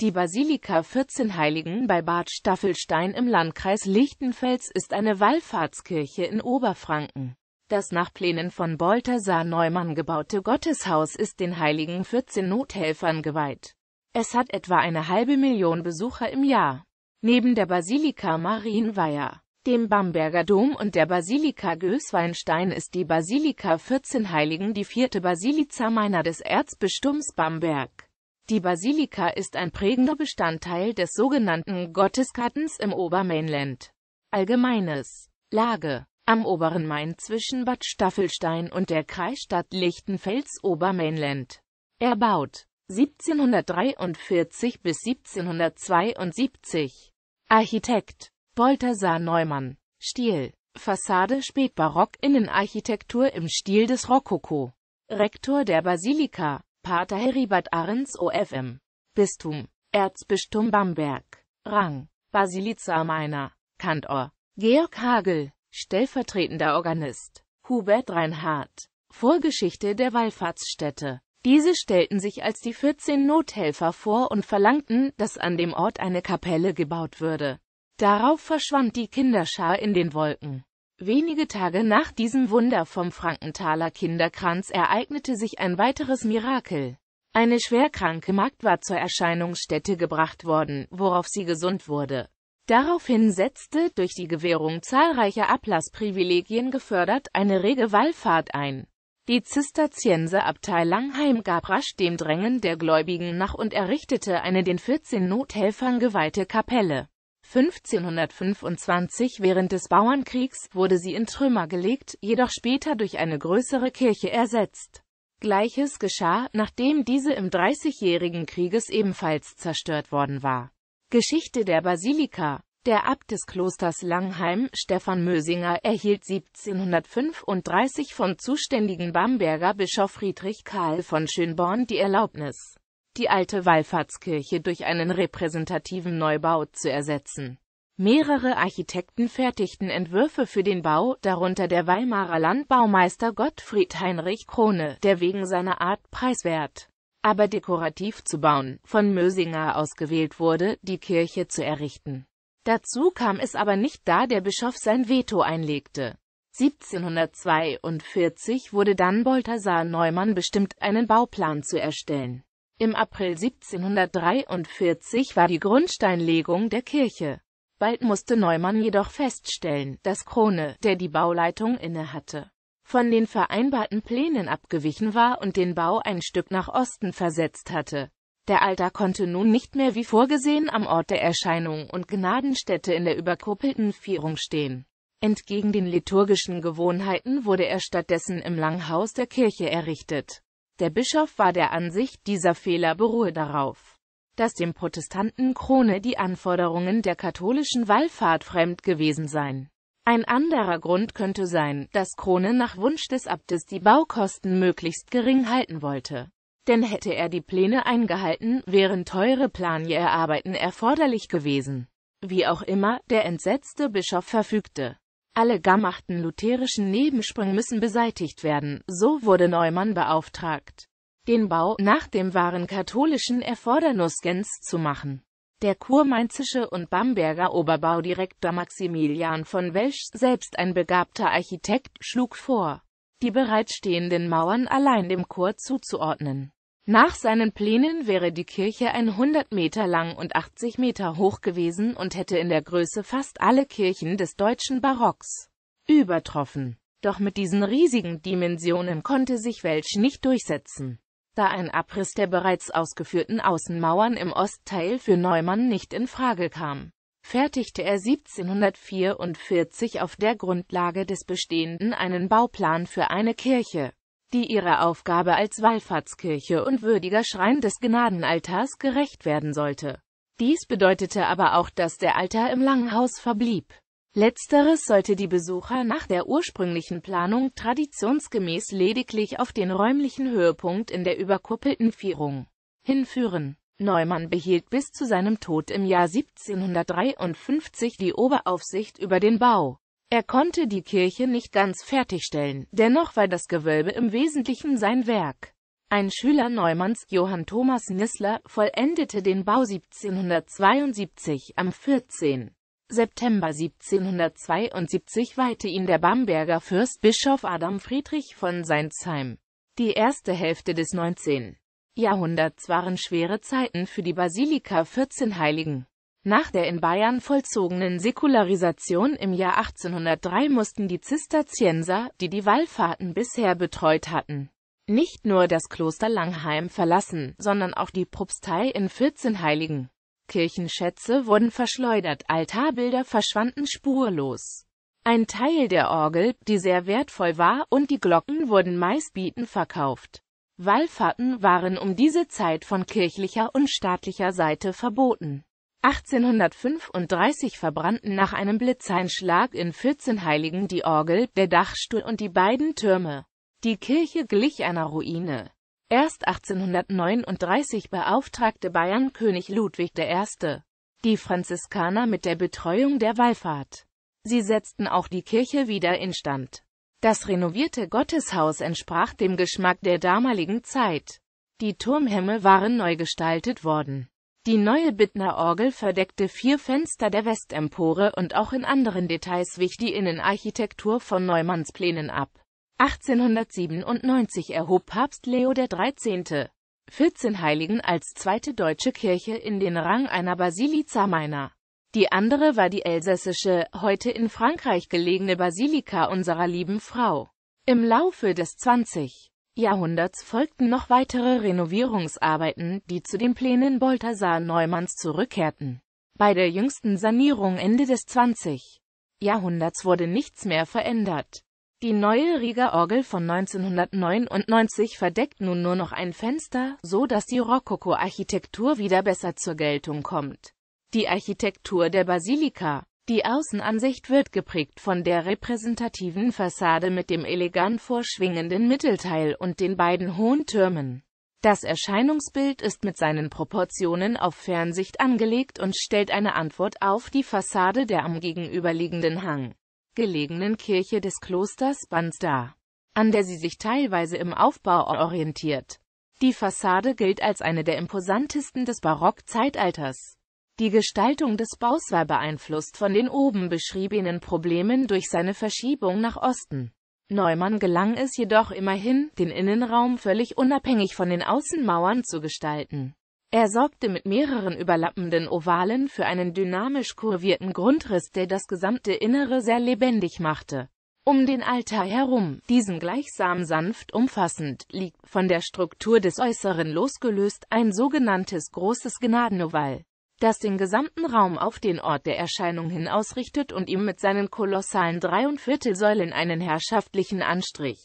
Die Basilika 14 Heiligen bei Bad Staffelstein im Landkreis Lichtenfels ist eine Wallfahrtskirche in Oberfranken. Das nach Plänen von Balthasar Neumann gebaute Gotteshaus ist den Heiligen 14 Nothelfern geweiht. Es hat etwa eine halbe Million Besucher im Jahr. Neben der Basilika Marienweiher, dem Bamberger Dom und der Basilika Gößweinstein ist die Basilika 14 Heiligen die vierte Basiliza Meiner des Erzbistums Bamberg. Die Basilika ist ein prägender Bestandteil des sogenannten Gottesgartens im Obermainland. Allgemeines Lage Am oberen Main zwischen Bad Staffelstein und der Kreisstadt Lichtenfels Obermainland. Erbaut 1743 bis 1772. Architekt Balthasar Neumann. Stil Fassade Spätbarock Innenarchitektur im Stil des Rokoko. Rektor der Basilika Pater Heribert Ahrens OFM. Bistum. Erzbistum Bamberg. Rang. Basilica Minor. Kantor. Georg Hagel. Stellvertretender Organist. Hubert Reinhardt. Vorgeschichte der Wallfahrtsstätte. Diese stellten sich als die 14 Nothelfer vor und verlangten, dass an dem Ort eine Kapelle gebaut würde. Darauf verschwand die Kinderschar in den Wolken. Wenige Tage nach diesem Wunder vom Frankenthaler Kinderkranz ereignete sich ein weiteres Mirakel. Eine schwerkranke Magd war zur Erscheinungsstätte gebracht worden, worauf sie gesund wurde. Daraufhin setzte, durch die Gewährung zahlreicher Ablassprivilegien gefördert, eine rege Wallfahrt ein. Die Zisterzienserabtei Langheim gab rasch dem Drängen der Gläubigen nach und errichtete eine den 14 Nothelfern geweihte Kapelle. 1525 während des Bauernkriegs wurde sie in Trümmer gelegt, jedoch später durch eine größere Kirche ersetzt. Gleiches geschah, nachdem diese im Dreißigjährigen Krieges ebenfalls zerstört worden war. Geschichte der Basilika Der Abt des Klosters Langheim, Stefan Mösinger, erhielt 1735 vom zuständigen Bamberger Bischof Friedrich Karl von Schönborn die Erlaubnis die alte Wallfahrtskirche durch einen repräsentativen Neubau zu ersetzen. Mehrere Architekten fertigten Entwürfe für den Bau, darunter der Weimarer Landbaumeister Gottfried Heinrich Krone, der wegen seiner Art preiswert, aber dekorativ zu bauen, von Mösinger ausgewählt wurde, die Kirche zu errichten. Dazu kam es aber nicht, da der Bischof sein Veto einlegte. 1742 wurde dann Balthasar Neumann bestimmt, einen Bauplan zu erstellen. Im April 1743 war die Grundsteinlegung der Kirche. Bald musste Neumann jedoch feststellen, dass Krone, der die Bauleitung innehatte, von den vereinbarten Plänen abgewichen war und den Bau ein Stück nach Osten versetzt hatte. Der Altar konnte nun nicht mehr wie vorgesehen am Ort der Erscheinung und Gnadenstätte in der überkuppelten Vierung stehen. Entgegen den liturgischen Gewohnheiten wurde er stattdessen im Langhaus der Kirche errichtet. Der Bischof war der Ansicht, dieser Fehler beruhe darauf, dass dem Protestanten Krone die Anforderungen der katholischen Wallfahrt fremd gewesen seien. Ein anderer Grund könnte sein, dass Krone nach Wunsch des Abtes die Baukosten möglichst gering halten wollte. Denn hätte er die Pläne eingehalten, wären teure Planierarbeiten erforderlich gewesen. Wie auch immer, der entsetzte Bischof verfügte, alle gemachten lutherischen Nebensprünge müssen beseitigt werden, so wurde Neumann beauftragt, den Bau nach dem wahren katholischen Erfordernis Gens zu machen. Der kurmainzische und Bamberger Oberbaudirektor Maximilian von Welsch, selbst ein begabter Architekt, schlug vor, die bereitstehenden Mauern allein dem Chor zuzuordnen. Nach seinen Plänen wäre die Kirche 100 Meter lang und 80 Meter hoch gewesen und hätte in der Größe fast alle Kirchen des deutschen Barocks übertroffen. Doch mit diesen riesigen Dimensionen konnte sich Welsch nicht durchsetzen, da ein Abriss der bereits ausgeführten Außenmauern im Ostteil für Neumann nicht in Frage kam. Fertigte er 1744 auf der Grundlage des Bestehenden einen Bauplan für eine Kirche die ihrer Aufgabe als Wallfahrtskirche und würdiger Schrein des Gnadenaltars gerecht werden sollte. Dies bedeutete aber auch, dass der Altar im Langhaus verblieb. Letzteres sollte die Besucher nach der ursprünglichen Planung traditionsgemäß lediglich auf den räumlichen Höhepunkt in der überkuppelten Vierung hinführen. Neumann behielt bis zu seinem Tod im Jahr 1753 die Oberaufsicht über den Bau. Er konnte die Kirche nicht ganz fertigstellen, dennoch war das Gewölbe im Wesentlichen sein Werk. Ein Schüler Neumanns, Johann Thomas Nissler, vollendete den Bau 1772 am 14. September 1772 weihte ihn der Bamberger Fürst Bischof Adam Friedrich von Seinsheim. Die erste Hälfte des 19. Jahrhunderts waren schwere Zeiten für die Basilika 14 Heiligen. Nach der in Bayern vollzogenen Säkularisation im Jahr 1803 mussten die Zisterzienser, die die Wallfahrten bisher betreut hatten, nicht nur das Kloster Langheim verlassen, sondern auch die Propstei in 14 Heiligen. Kirchenschätze wurden verschleudert, Altarbilder verschwanden spurlos. Ein Teil der Orgel, die sehr wertvoll war, und die Glocken wurden meistbieten verkauft. Wallfahrten waren um diese Zeit von kirchlicher und staatlicher Seite verboten. 1835 verbrannten nach einem Blitzeinschlag in 14 Heiligen die Orgel, der Dachstuhl und die beiden Türme. Die Kirche glich einer Ruine. Erst 1839 beauftragte Bayern König Ludwig I. die Franziskaner mit der Betreuung der Wallfahrt. Sie setzten auch die Kirche wieder instand. Das renovierte Gotteshaus entsprach dem Geschmack der damaligen Zeit. Die Turmhämme waren neu gestaltet worden. Die neue Bittner Orgel verdeckte vier Fenster der Westempore und auch in anderen Details wich die Innenarchitektur von Neumanns Plänen ab. 1897 erhob Papst Leo XIII. 14 Heiligen als zweite deutsche Kirche in den Rang einer Basilica Minor. Die andere war die elsässische, heute in Frankreich gelegene Basilika unserer lieben Frau. Im Laufe des 20. Jahrhunderts folgten noch weitere Renovierungsarbeiten, die zu den Plänen Balthasar Neumanns zurückkehrten. Bei der jüngsten Sanierung Ende des 20. Jahrhunderts wurde nichts mehr verändert. Die neue Rieger Orgel von 1999 verdeckt nun nur noch ein Fenster, so dass die Rokoko-Architektur wieder besser zur Geltung kommt. Die Architektur der Basilika die Außenansicht wird geprägt von der repräsentativen Fassade mit dem elegant vorschwingenden Mittelteil und den beiden hohen Türmen. Das Erscheinungsbild ist mit seinen Proportionen auf Fernsicht angelegt und stellt eine Antwort auf die Fassade der am gegenüberliegenden Hang gelegenen Kirche des Klosters Banz dar, an der sie sich teilweise im Aufbau orientiert. Die Fassade gilt als eine der imposantesten des Barockzeitalters. Die Gestaltung des Baus war beeinflusst von den oben beschriebenen Problemen durch seine Verschiebung nach Osten. Neumann gelang es jedoch immerhin, den Innenraum völlig unabhängig von den Außenmauern zu gestalten. Er sorgte mit mehreren überlappenden Ovalen für einen dynamisch kurvierten Grundriss, der das gesamte Innere sehr lebendig machte. Um den Altar herum, diesen gleichsam sanft umfassend, liegt, von der Struktur des Äußeren losgelöst, ein sogenanntes großes Gnadenoval das den gesamten Raum auf den Ort der Erscheinung hin ausrichtet und ihm mit seinen kolossalen Drei- und Viertelsäulen einen herrschaftlichen Anstrich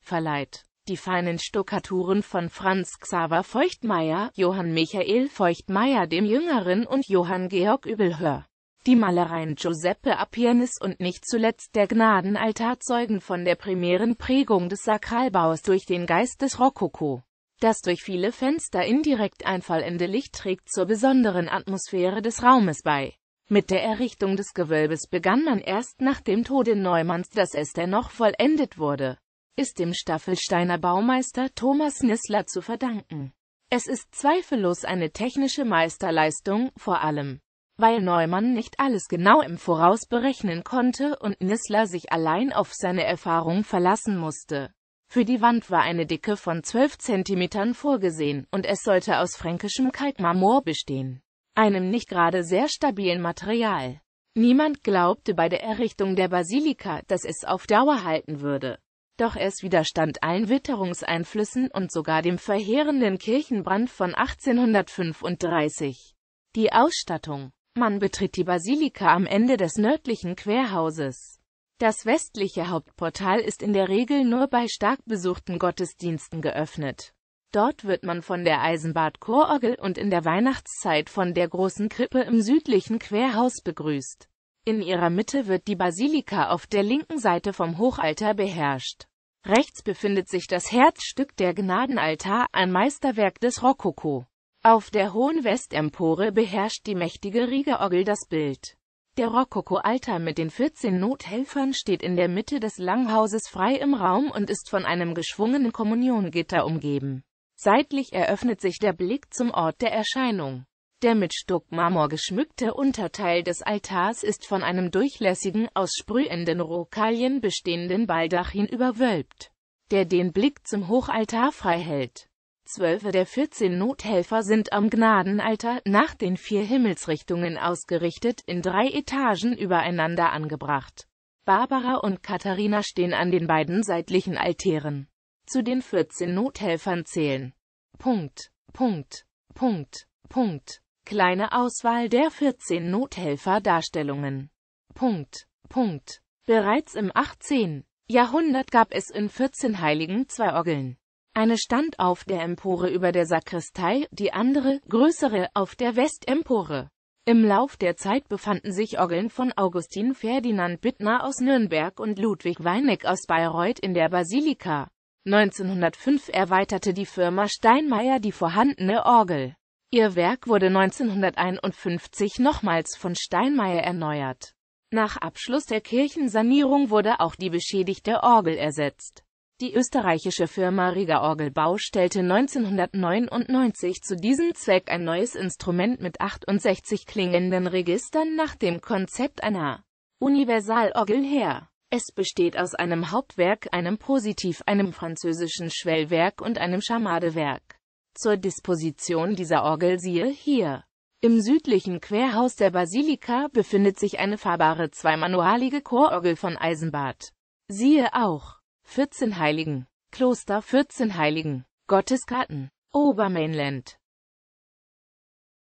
verleiht. Die feinen Stuckaturen von Franz Xaver Feuchtmeier, Johann Michael Feuchtmeier dem Jüngeren und Johann Georg Übelhör. Die Malereien Giuseppe Apiernis und nicht zuletzt der Gnadenaltar zeugen von der primären Prägung des Sakralbaus durch den Geist des Rokoko. Das durch viele Fenster indirekt einfallende Licht trägt zur besonderen Atmosphäre des Raumes bei. Mit der Errichtung des Gewölbes begann man erst nach dem Tode Neumanns, dass es dennoch vollendet wurde, ist dem Staffelsteiner Baumeister Thomas Nissler zu verdanken. Es ist zweifellos eine technische Meisterleistung, vor allem, weil Neumann nicht alles genau im Voraus berechnen konnte und Nissler sich allein auf seine Erfahrung verlassen musste. Für die Wand war eine Dicke von 12 cm vorgesehen und es sollte aus fränkischem Kalkmarmor bestehen, einem nicht gerade sehr stabilen Material. Niemand glaubte bei der Errichtung der Basilika, dass es auf Dauer halten würde. Doch es widerstand allen Witterungseinflüssen und sogar dem verheerenden Kirchenbrand von 1835. Die Ausstattung Man betritt die Basilika am Ende des nördlichen Querhauses. Das westliche Hauptportal ist in der Regel nur bei stark besuchten Gottesdiensten geöffnet. Dort wird man von der Eisenbadchororgel und in der Weihnachtszeit von der großen Krippe im südlichen Querhaus begrüßt. In ihrer Mitte wird die Basilika auf der linken Seite vom Hochaltar beherrscht. Rechts befindet sich das Herzstück der Gnadenaltar, ein Meisterwerk des Rokoko. Auf der hohen Westempore beherrscht die mächtige Riegerorgel das Bild. Der Rokoko-Altar mit den 14 Nothelfern steht in der Mitte des Langhauses frei im Raum und ist von einem geschwungenen Kommuniongitter umgeben. Seitlich eröffnet sich der Blick zum Ort der Erscheinung. Der mit Stuckmarmor geschmückte Unterteil des Altars ist von einem durchlässigen, aus sprühenden Rokalien bestehenden Baldachin überwölbt, der den Blick zum Hochaltar frei hält. Zwölf der 14 Nothelfer sind am Gnadenalter, nach den vier Himmelsrichtungen ausgerichtet, in drei Etagen übereinander angebracht. Barbara und Katharina stehen an den beiden seitlichen Altären. Zu den 14 Nothelfern zählen. Punkt, Punkt, Punkt, Punkt. Kleine Auswahl der 14 Nothelfer-Darstellungen. Punkt, Punkt. Bereits im 18. Jahrhundert gab es in 14 Heiligen zwei Orgeln. Eine stand auf der Empore über der Sakristei, die andere, größere, auf der Westempore. Im Lauf der Zeit befanden sich Orgeln von Augustin Ferdinand Bittner aus Nürnberg und Ludwig Weineck aus Bayreuth in der Basilika. 1905 erweiterte die Firma Steinmeier die vorhandene Orgel. Ihr Werk wurde 1951 nochmals von Steinmeier erneuert. Nach Abschluss der Kirchensanierung wurde auch die beschädigte Orgel ersetzt. Die österreichische Firma Riga Orgelbau stellte 1999 zu diesem Zweck ein neues Instrument mit 68 klingenden Registern nach dem Konzept einer Universalorgel her. Es besteht aus einem Hauptwerk, einem Positiv, einem französischen Schwellwerk und einem Schamadewerk. Zur Disposition dieser Orgel siehe hier. Im südlichen Querhaus der Basilika befindet sich eine fahrbare zweimanualige Chororgel von Eisenbad. Siehe auch 14 Heiligen, Kloster 14 Heiligen, Gottesgarten, Obermainland.